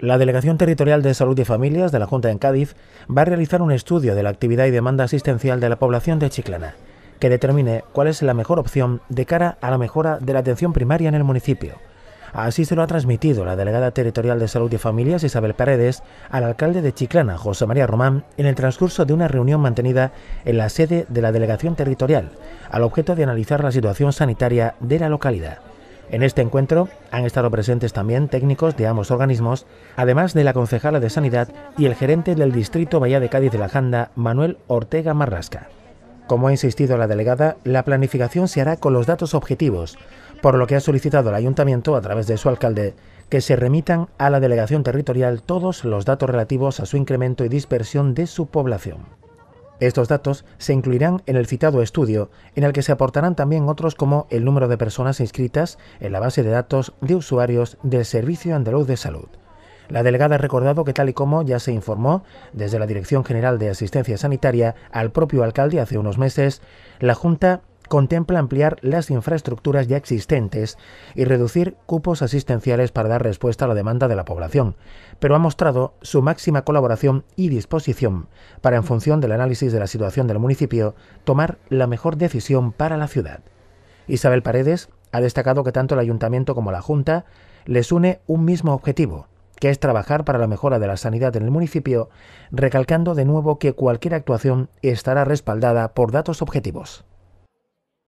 La Delegación Territorial de Salud y Familias de la Junta en Cádiz va a realizar un estudio de la actividad y demanda asistencial de la población de Chiclana, que determine cuál es la mejor opción de cara a la mejora de la atención primaria en el municipio. Así se lo ha transmitido la delegada territorial de Salud y Familias Isabel Paredes al alcalde de Chiclana, José María Román, en el transcurso de una reunión mantenida en la sede de la Delegación Territorial, al objeto de analizar la situación sanitaria de la localidad. En este encuentro han estado presentes también técnicos de ambos organismos, además de la concejala de Sanidad y el gerente del Distrito Bahía de Cádiz de la Janda, Manuel Ortega Marrasca. Como ha insistido la delegada, la planificación se hará con los datos objetivos, por lo que ha solicitado al ayuntamiento, a través de su alcalde, que se remitan a la delegación territorial todos los datos relativos a su incremento y dispersión de su población. Estos datos se incluirán en el citado estudio, en el que se aportarán también otros como el número de personas inscritas en la base de datos de usuarios del Servicio Andaluz de Salud. La delegada ha recordado que tal y como ya se informó desde la Dirección General de Asistencia Sanitaria al propio alcalde hace unos meses, la Junta contempla ampliar las infraestructuras ya existentes y reducir cupos asistenciales para dar respuesta a la demanda de la población, pero ha mostrado su máxima colaboración y disposición para, en función del análisis de la situación del municipio, tomar la mejor decisión para la ciudad. Isabel Paredes ha destacado que tanto el ayuntamiento como la Junta les une un mismo objetivo, que es trabajar para la mejora de la sanidad en el municipio, recalcando de nuevo que cualquier actuación estará respaldada por datos objetivos.